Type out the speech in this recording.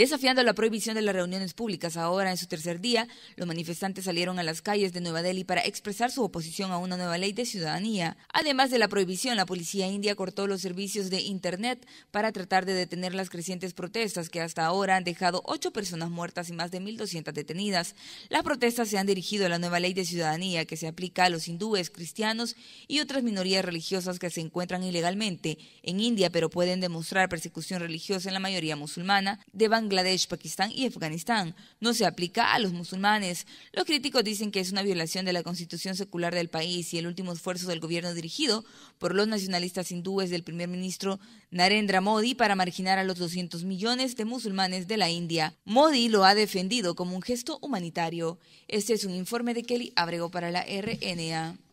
Desafiando la prohibición de las reuniones públicas ahora en su tercer día, los manifestantes salieron a las calles de Nueva Delhi para expresar su oposición a una nueva ley de ciudadanía. Además de la prohibición, la policía india cortó los servicios de Internet para tratar de detener las crecientes protestas que hasta ahora han dejado ocho personas muertas y más de 1.200 detenidas. Las protestas se han dirigido a la nueva ley de ciudadanía que se aplica a los hindúes, cristianos y otras minorías religiosas que se encuentran ilegalmente en India pero pueden demostrar persecución religiosa en la mayoría musulmana de Bangladesh Bangladesh, Pakistán y Afganistán. No se aplica a los musulmanes. Los críticos dicen que es una violación de la constitución secular del país y el último esfuerzo del gobierno dirigido por los nacionalistas hindúes del primer ministro Narendra Modi para marginar a los 200 millones de musulmanes de la India. Modi lo ha defendido como un gesto humanitario. Este es un informe de Kelly Abrego para la RNA.